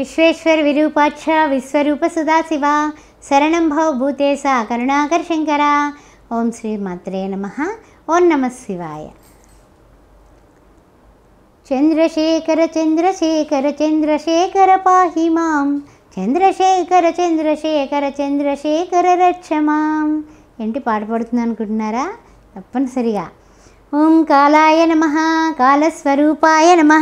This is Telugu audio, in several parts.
విశ్వేశ్వర విరూపాక్ష విశ్వరూప సదాశివ శరణం భవ భూతేశ కరుణాకర్ శంకర ఓం శ్రీ మాత్రే నమ ఓం నమ శివాయ చంద్రశేఖర చంద్రశేఖర చంద్రశేఖర పాహి మాం చంద్రశేఖర చంద్రశేఖర చంద్రశేఖర రక్షమాం ఏంటి పాట పడుతుంది అనుకుంటున్నారా తప్పనిసరిగా ఓం కాలాయ నమ కాలస్వరూపాయ నమ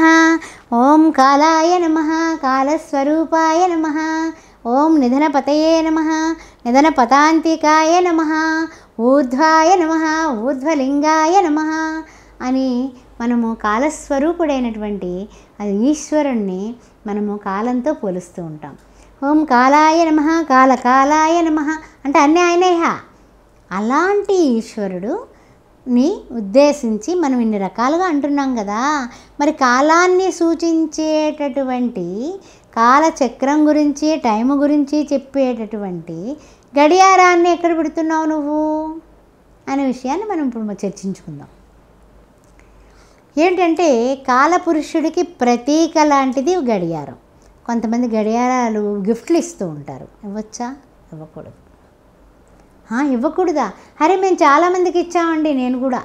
ఓం కాలాయ నమ కాలస్వరూపాయ నమ ఓం నిధనపతయే నమ నిధనపతాంతికాయ నమ ఊర్ధ్వాయ నమ ఊర్ధ్వలింగాయ నమ అని మనము కాలస్వరూపుడైనటువంటి అది ఈశ్వరుణ్ణి మనము కాలంతో పోలుస్తూ ఉంటాం ఓం కాలాయ నమ కాలకాలాయ నమ అంటే అన్నీ ఆయనే అలాంటి ఈశ్వరుడు ని ఉద్దేశించి మనం ఇన్ని రకాలుగా అంటున్నాం కదా మరి కాలాన్ని సూచించేటటువంటి కాలచక్రం గురించి టైం గురించి చెప్పేటటువంటి గడియారాన్ని ఎక్కడ పెడుతున్నావు నువ్వు అనే విషయాన్ని మనం ఇప్పుడు చర్చించుకుందాం ఏంటంటే కాలపురుషుడికి ప్రతీక లాంటిది గడియారం కొంతమంది గడియారాలు గిఫ్ట్లు ఇస్తూ ఉంటారు ఇవ్వచ్చా ఇవ్వకూడదు ఇవ్వకూడదా అరే మేము చాలామందికి ఇచ్చామండి నేను కూడా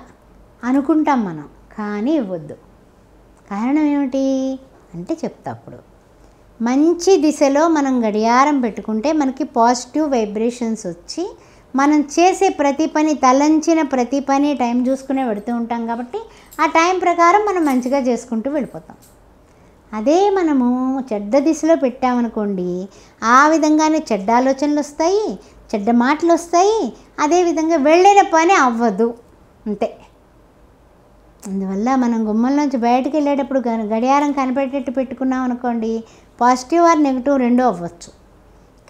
అనుకుంటాం మనం కానీ ఇవ్వద్దు కారణం ఏమిటి అంటే చెప్తా అప్పుడు మంచి దిశలో మనం గడియారం పెట్టుకుంటే మనకి పాజిటివ్ వైబ్రేషన్స్ వచ్చి మనం చేసే ప్రతి పని తలంచిన ప్రతి పని టైం చూసుకునే పెడుతూ ఉంటాం కాబట్టి ఆ టైం ప్రకారం మనం మంచిగా చేసుకుంటూ వెళ్ళిపోతాం అదే మనము చెడ్డ దిశలో పెట్టామనుకోండి ఆ విధంగానే చెడ్డ ఆలోచనలు వస్తాయి చెడ్డ మాటలు వస్తాయి అదేవిధంగా వెళ్ళిన పని అవ్వదు అంతే అందువల్ల మనం గుమ్మంలోంచి బయటకు వెళ్ళేటప్పుడు గడియారం కనిపెట్టేట్టు పెట్టుకున్నాం అనుకోండి పాజిటివ్ ఆర్ నెగిటివ్ రెండూ అవ్వచ్చు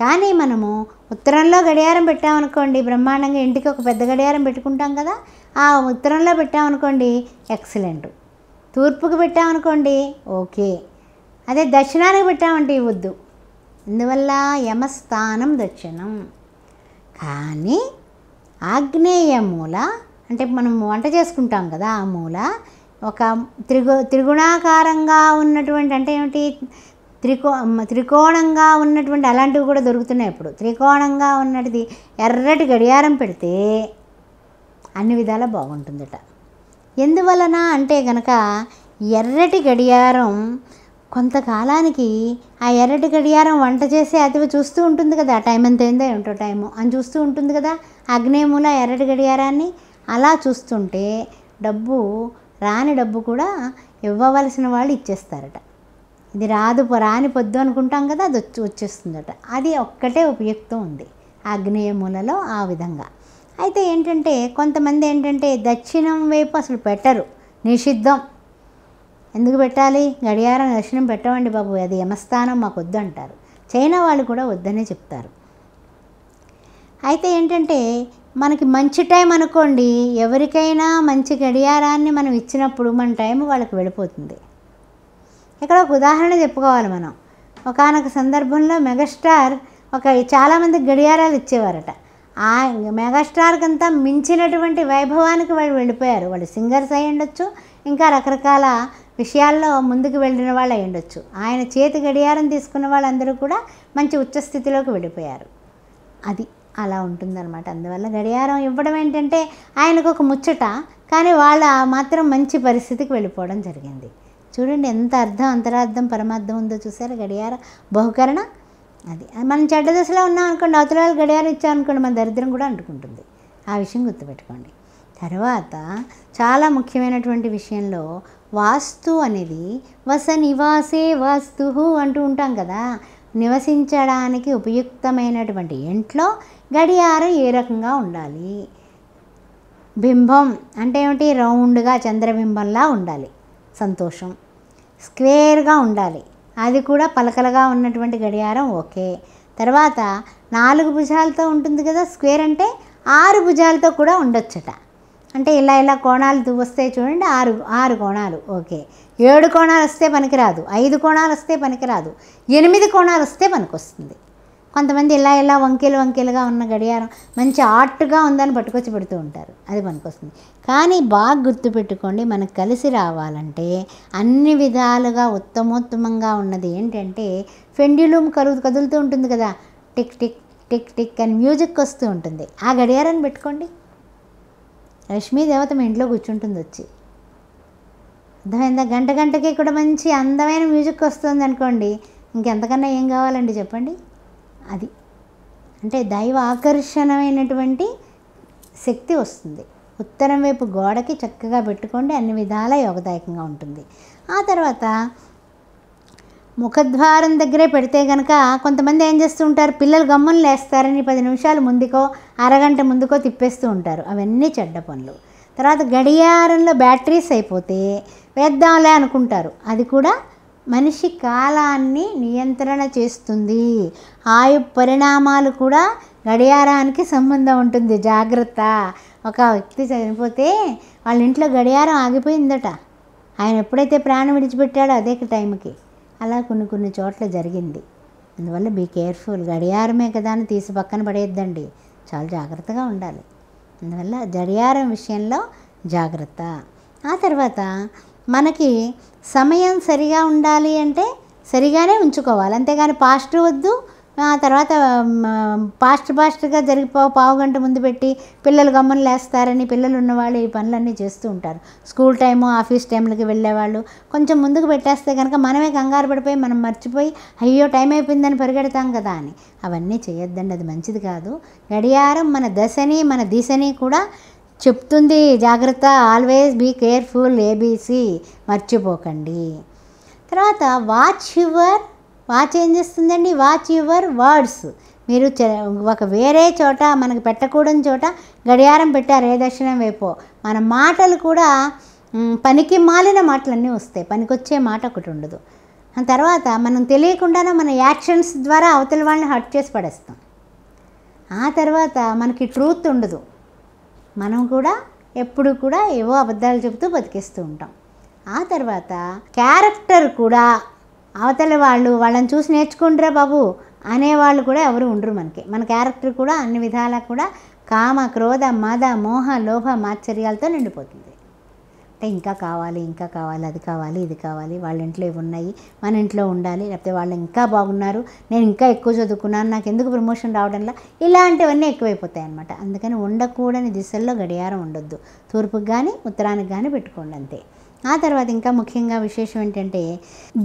కానీ మనము ఉత్తరంలో గడియారం పెట్టామనుకోండి బ్రహ్మాండంగా ఇంటికి ఒక పెద్ద గడియారం పెట్టుకుంటాం కదా ఆ ఉత్తరంలో పెట్టామనుకోండి ఎక్సలెంట్ తూర్పుకు పెట్టామనుకోండి ఓకే అదే దక్షిణానికి పెట్టామంటే ఇవ్వద్దు అందువల్ల యమస్థానం దక్షిణం కానీ ఆగ్నేయ మూల అంటే మనం వంట చేసుకుంటాం కదా ఆ మూల ఒక త్రిగు త్రిగుణాకారంగా ఉన్నటువంటి అంటే ఏమిటి త్రికో త్రికోణంగా ఉన్నటువంటి అలాంటివి కూడా దొరుకుతున్నాయి ఇప్పుడు త్రికోణంగా ఉన్నది ఎర్రటి గడియారం పెడితే అన్ని విధాలా బాగుంటుందట ఎందువలన అంటే కనుక ఎర్రటి గడియారం కొంతకాలానికి ఆ ఎర్రటి గడియారం వంట చేసే అతివి చూస్తూ ఉంటుంది కదా టైం ఎంత అయిందో ఏమిటో టైము అని చూస్తూ ఉంటుంది కదా అగ్నేయముల ఎర్రటి గడియారాన్ని అలా చూస్తుంటే డబ్బు రాని డబ్బు కూడా ఇవ్వవలసిన వాళ్ళు ఇచ్చేస్తారట ఇది రాదు రాని పొద్దు అనుకుంటాం కదా అది వచ్చి వచ్చేస్తుందట అది ఒక్కటే ఉపయుక్తం ఉంది అగ్నేయములలో ఆ విధంగా అయితే ఏంటంటే కొంతమంది ఏంటంటే దక్షిణం వైపు అసలు పెట్టరు నిషిద్ధం ఎందుకు పెట్టాలి గడియారం దర్శనం పెట్టవండి బాబు అది యమస్థానం మాకు వద్దు అంటారు చైనా వాళ్ళు కూడా వద్దనే చెప్తారు అయితే ఏంటంటే మనకి మంచి టైం అనుకోండి ఎవరికైనా మంచి గడియారాన్ని మనం ఇచ్చినప్పుడు మన టైం వాళ్ళకి వెళ్ళిపోతుంది ఇక్కడ ఒక ఉదాహరణ చెప్పుకోవాలి మనం ఒకనొక సందర్భంలో మెగాస్టార్ ఒక చాలామంది గడియారాలు ఇచ్చేవారట ఆ మెగాస్టార్కంతా మించినటువంటి వైభవానికి వాళ్ళు వెళ్ళిపోయారు వాళ్ళు సింగర్స్ అయి ఉండొచ్చు ఇంకా రకరకాల విషయాల్లో ముందుకు వెళ్ళిన వాళ్ళు అయి ఉండొచ్చు ఆయన చేతి గడియారం తీసుకున్న వాళ్ళందరూ కూడా మంచి ఉచ్చస్థితిలోకి వెళ్ళిపోయారు అది అలా ఉంటుందన్నమాట అందువల్ల గడియారం ఇవ్వడం ఏంటంటే ఆయనకు ఒక ముచ్చట కానీ వాళ్ళ మాత్రం మంచి పరిస్థితికి వెళ్ళిపోవడం జరిగింది చూడండి ఎంత అర్థం అంతరార్థం పరమార్థం ఉందో చూసారు గడియార బహుకరణ అది మనం చెడ్డ దశలో ఉన్నాం అనుకోండి అవతల వాళ్ళు గడియారం ఇచ్చామనుకోండి మన దరిద్రం కూడా అంటుకుంటుంది ఆ విషయం గుర్తుపెట్టుకోండి తర్వాత చాలా ముఖ్యమైనటువంటి విషయంలో వాస్తు అనేది వస నివాసే వాస్తు అంటూ ఉంటాం కదా నివసించడానికి ఉపయుక్తమైనటువంటి ఇంట్లో గడియారం ఏ రకంగా ఉండాలి బింబం అంటే ఏమిటి రౌండ్గా చంద్రబింబంలా ఉండాలి సంతోషం స్క్వేర్గా ఉండాలి అది కూడా పలకలుగా ఉన్నటువంటి గడియారం ఓకే తర్వాత నాలుగు భుజాలతో ఉంటుంది కదా స్క్వేర్ అంటే ఆరు భుజాలతో కూడా ఉండొచ్చట అంటే ఇలా ఇలా కోణాలు వస్తే చూడండి ఆరు ఆరు కోణాలు ఓకే ఏడు కోణాలు వస్తే పనికిరాదు ఐదు కోణాలు వస్తే పనికిరాదు ఎనిమిది కోణాలు వస్తే పనికి వస్తుంది కొంతమంది ఇలా ఇలా వంకెలు వంకెలుగా ఉన్న గడియారం మంచి ఆర్ట్గా ఉందని పట్టుకొచ్చి పెడుతూ ఉంటారు అది పనికొస్తుంది కానీ బాగా గుర్తుపెట్టుకోండి మనకు కలిసి రావాలంటే అన్ని విధాలుగా ఉత్తమోత్తమంగా ఉన్నది ఏంటంటే ఫెండిలూమ్ కలు కదులుతూ ఉంటుంది కదా టిక్ టిక్ టిక్ టిక్ అని మ్యూజిక్ వస్తూ ఉంటుంది ఆ గడియారాన్ని పెట్టుకోండి దేవత మీ ఇంట్లో కూర్చుంటుంది వచ్చి అర్థమైందా గంట గంటకి కూడా మంచి అందమైన మ్యూజిక్ వస్తుంది అనుకోండి ఇంకెంతకన్నా ఏం కావాలండి చెప్పండి అది అంటే దైవ ఆకర్షణమైనటువంటి శక్తి వస్తుంది ఉత్తరం వైపు గోడకి చక్కగా పెట్టుకోండి అన్ని విధాల యోగదాయకంగా ఉంటుంది ఆ తర్వాత ముఖద్వారం దగ్గరే పెడితే కనుక కొంతమంది ఏం చేస్తూ ఉంటారు పిల్లలు గమ్మును లేస్తారని పది నిమిషాలు ముందుకో అరగంట ముందుకో తిప్పేస్తూ ఉంటారు అవన్నీ చెడ్డ పనులు తర్వాత గడియారంలో బ్యాటరీస్ అయిపోతే వేద్దాంలే అనుకుంటారు అది కూడా మనిషి కాలాన్ని నియంత్రణ చేస్తుంది ఆయు పరిణామాలు కూడా గడియారానికి సంబంధం ఉంటుంది జాగ్రత్త ఒక వ్యక్తి చనిపోతే వాళ్ళ ఇంట్లో గడియారం ఆగిపోయిందట ఆయన ఎప్పుడైతే ప్రాణం విడిచిపెట్టాడో అదే టైంకి అలా కొన్ని కొన్ని చోట్ల జరిగింది అందువల్ల బీ కేర్ఫుల్ గడియారమే కదా అని తీసి పక్కన పడేద్దండి చాలా జాగ్రత్తగా ఉండాలి అందువల్ల గడియారం విషయంలో జాగ్రత్త ఆ తర్వాత మనకి సమయం సరిగా ఉండాలి అంటే సరిగానే ఉంచుకోవాలి అంతేగాని పాస్ట్ వద్దు ఆ తర్వాత పాస్ట్ పాస్ట్గా జరిగిపో పావు గంట ముందు పెట్టి పిల్లలు గమ్మన లేస్తారని పిల్లలు ఉన్నవాళ్ళు ఈ పనులన్నీ చేస్తూ ఉంటారు స్కూల్ టైము ఆఫీస్ టైంలకి వెళ్ళేవాళ్ళు కొంచెం ముందుకు పెట్టేస్తే కనుక మనమే కంగారు పడిపోయి మనం మర్చిపోయి అయ్యో టైం అయిపోయిందని పరిగెడతాం కదా అని అవన్నీ చేయొద్దండి అది మంచిది కాదు గడియారం మన దశని మన దిశని కూడా చెప్తుంది జాగ్రత్త ఆల్వేస్ బీ కేర్ఫుల్ ఏబీసీ మర్చిపోకండి తర్వాత వాచ్ యువర్ వాచ్ ఏం చేస్తుందండి వాచ్ యువర్ వర్డ్స్ మీరు ఒక వేరే చోట మనకు పెట్టకూడని చోట గడియారం పెట్టారు ఏ దర్శనం వైపు మన మాటలు కూడా పనికి మాలిన మాటలన్నీ వస్తాయి పనికొచ్చే మాట ఒకటి ఉండదు తర్వాత మనం తెలియకుండానే మన యాక్షన్స్ ద్వారా అవతల వాళ్ళని హర్ట్ చేసి పడేస్తాం ఆ తర్వాత మనకి ట్రూత్ ఉండదు మనం కూడా ఎప్పుడు కూడా ఏవో అబద్ధాలు చెబుతూ బతికేస్తూ ఉంటాం ఆ తర్వాత క్యారెక్టర్ కూడా అవతల వాళ్ళు వాళ్ళని చూసి నేర్చుకుంటారా బాబు అనేవాళ్ళు కూడా ఎవరు ఉండరు మనకి మన క్యారెక్టర్ కూడా అన్ని విధాలా కూడా కామ క్రోధ మద మోహ లోభ మాత్సర్యాలతో నిండిపోతుంది అంటే ఇంకా కావాలి ఇంకా కావాలి అది కావాలి ఇది కావాలి వాళ్ళ ఇంట్లో ఇవి ఉన్నాయి మన ఇంట్లో ఉండాలి లేకపోతే వాళ్ళు ఇంకా బాగున్నారు నేను ఇంకా ఎక్కువ చదువుకున్నాను నాకు ఎందుకు ప్రమోషన్ రావడంలా ఇలాంటివన్నీ ఎక్కువైపోతాయి అనమాట అందుకని ఉండకూడని దిశల్లో గడియారం ఉండొద్దు తూర్పుకి కానీ ఉత్తరానికి కానీ పెట్టుకోండి అంతే ఆ తర్వాత ఇంకా ముఖ్యంగా విశేషం ఏంటంటే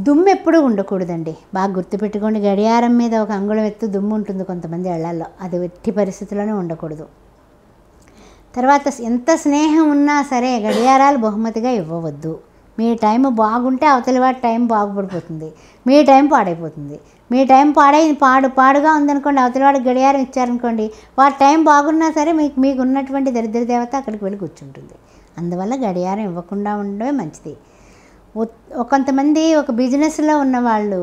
దుమ్ము ఎప్పుడూ ఉండకూడదండి బాగా గుర్తుపెట్టుకోండి గడియారం మీద ఒక అంగుళం ఎత్తు దుమ్ము ఉంటుంది కొంతమంది ఇళ్లలో అది ఎట్టి పరిస్థితుల్లోనే ఉండకూడదు తర్వాత ఎంత స్నేహం ఉన్నా సరే గడియారాలు బహుమతిగా ఇవ్వవద్దు మీ టైం బాగుంటే అవతలి వాటి టైం బాగుపడిపోతుంది మీ టైం పాడైపోతుంది మీ టైం పాడై పాడు పాడుగా ఉందనుకోండి అవతలి వాడికి గడియారం ఇచ్చారనుకోండి వారి టైం బాగున్నా సరే మీకు మీకు ఉన్నటువంటి దరిద్ర దేవత అక్కడికి వెళ్ళి కూర్చుంటుంది అందువల్ల గడియారం ఇవ్వకుండా ఉండడమే మంచిది కొంతమంది ఒక బిజినెస్లో ఉన్న వాళ్ళు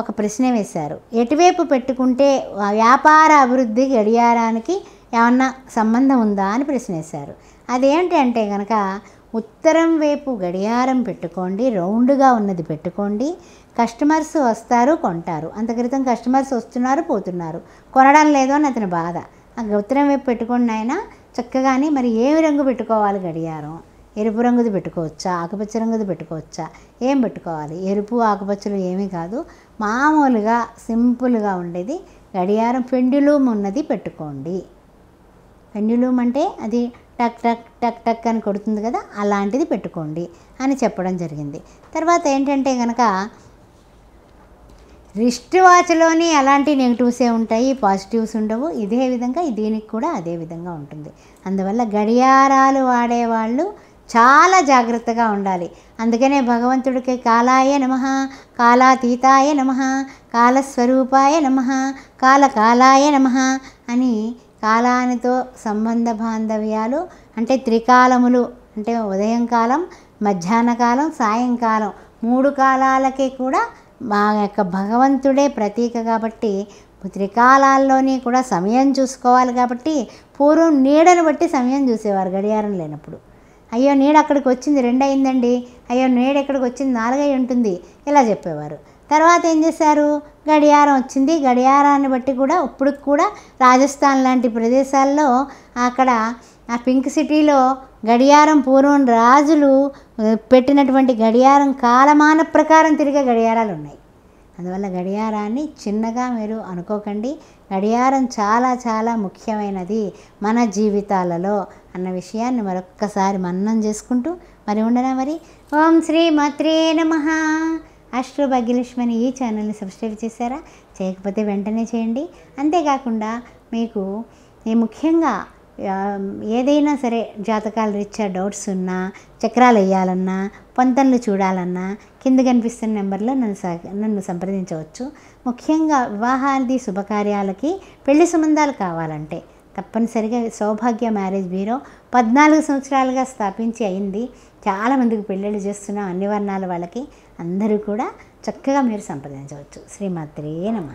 ఒక ప్రశ్న వేశారు ఎటువైపు పెట్టుకుంటే వ్యాపార అభివృద్ధి గడియారానికి ఏమన్నా సంబంధం ఉందా అని ప్రశ్నేశారు అదేంటి అంటే కనుక ఉత్తరం వైపు గడియారం పెట్టుకోండి రౌండ్గా ఉన్నది పెట్టుకోండి కస్టమర్స్ వస్తారు కొంటారు అంత క్రితం కస్టమర్స్ వస్తున్నారు పోతున్నారు కొనడం లేదు అని అతని బాధ ఉత్తరం వైపు పెట్టుకోండి ఆయన చక్కగానే మరి ఏమి రంగు పెట్టుకోవాలి గడియారం ఎరుపు రంగుది పెట్టుకోవచ్చా ఆకుపచ్చ రంగుది పెట్టుకోవచ్చా ఏం పెట్టుకోవాలి ఎరుపు ఆకుపచ్చలు ఏమీ కాదు మామూలుగా సింపుల్గా ఉండేది గడియారం పెండులు ఉన్నది పెట్టుకోండి పెండ్యులూమ్ అంటే అది టక్ టక్ టక్ టక్ అని కొడుతుంది కదా అలాంటిది పెట్టుకోండి అని చెప్పడం జరిగింది తర్వాత ఏంటంటే కనుక రిస్ట్ వాచ్లోని అలాంటి నెగిటివ్సే ఉంటాయి పాజిటివ్స్ ఉండవు ఇదే విధంగా దీనికి కూడా అదే విధంగా ఉంటుంది అందువల్ల గడియారాలు వాడేవాళ్ళు చాలా జాగ్రత్తగా ఉండాలి అందుకనే భగవంతుడికి కాలాయ నమ కాలాతీతాయ నమ కాలస్వరూపాయ నమ కాలకాలాయ నమ అని కాలానితో సంబంధ బాంధవ్యాలు అంటే త్రికాలములు అంటే ఉదయం కాలం మధ్యాహ్న కాలం సాయంకాలం మూడు కాలాలకి కూడా మా యొక్క భగవంతుడే ప్రతీక కాబట్టి త్రికాలాల్లోని కూడా సమయం చూసుకోవాలి కాబట్టి పూర్వం నీడను బట్టి సమయం చూసేవారు గడియారం లేనప్పుడు అయ్యో నీడ అక్కడికి వచ్చింది రెండు అయిందండి అయ్యో నీడ ఎక్కడికి వచ్చింది నాలుగై ఉంటుంది ఇలా చెప్పేవారు తర్వాత ఏం చేశారు గడియారం వచ్చింది గడియారాన్ని బట్టి కూడా ఇప్పుడు కూడా రాజస్థాన్ లాంటి ప్రదేశాల్లో అక్కడ ఆ పింక్ సిటీలో గడియారం పూర్వం రాజులు పెట్టినటువంటి గడియారం కాలమాన ప్రకారం తిరిగే గడియారాలు ఉన్నాయి అందువల్ల గడియారాన్ని చిన్నగా మీరు అనుకోకండి గడియారం చాలా చాలా ముఖ్యమైనది మన జీవితాలలో అన్న విషయాన్ని మరొక్కసారి మన్నం చేసుకుంటూ మరి ఉండనా మరి ఓం శ్రీ మాత్రే నమ ఆస్ట్రో భాగ్యలక్ష్మి అని ఈ ఛానల్ని సబ్స్క్రైబ్ చేశారా చేయకపోతే వెంటనే చేయండి అంతేకాకుండా మీకు ముఖ్యంగా ఏదైనా సరే జాతకాల రీత్యా డౌట్స్ ఉన్నా చక్రాలు వేయాలన్నా పొంతన్లు చూడాలన్నా కింద కనిపిస్తున్న నెంబర్లో నన్ను నన్ను సంప్రదించవచ్చు ముఖ్యంగా వివాహాది శుభకార్యాలకి పెళ్లి సంబంధాలు కావాలంటే తప్పనిసరిగా సౌభాగ్య మ్యారేజ్ బ్యూరో పద్నాలుగు సంవత్సరాలుగా స్థాపించి అయింది చాలామందికి పెళ్ళిళ్ళు చేస్తున్నాం అన్ని వర్ణాల వాళ్ళకి అందరూ కూడా చక్కగా మీరు సంప్రదించవచ్చు శ్రీమాత్రే నమ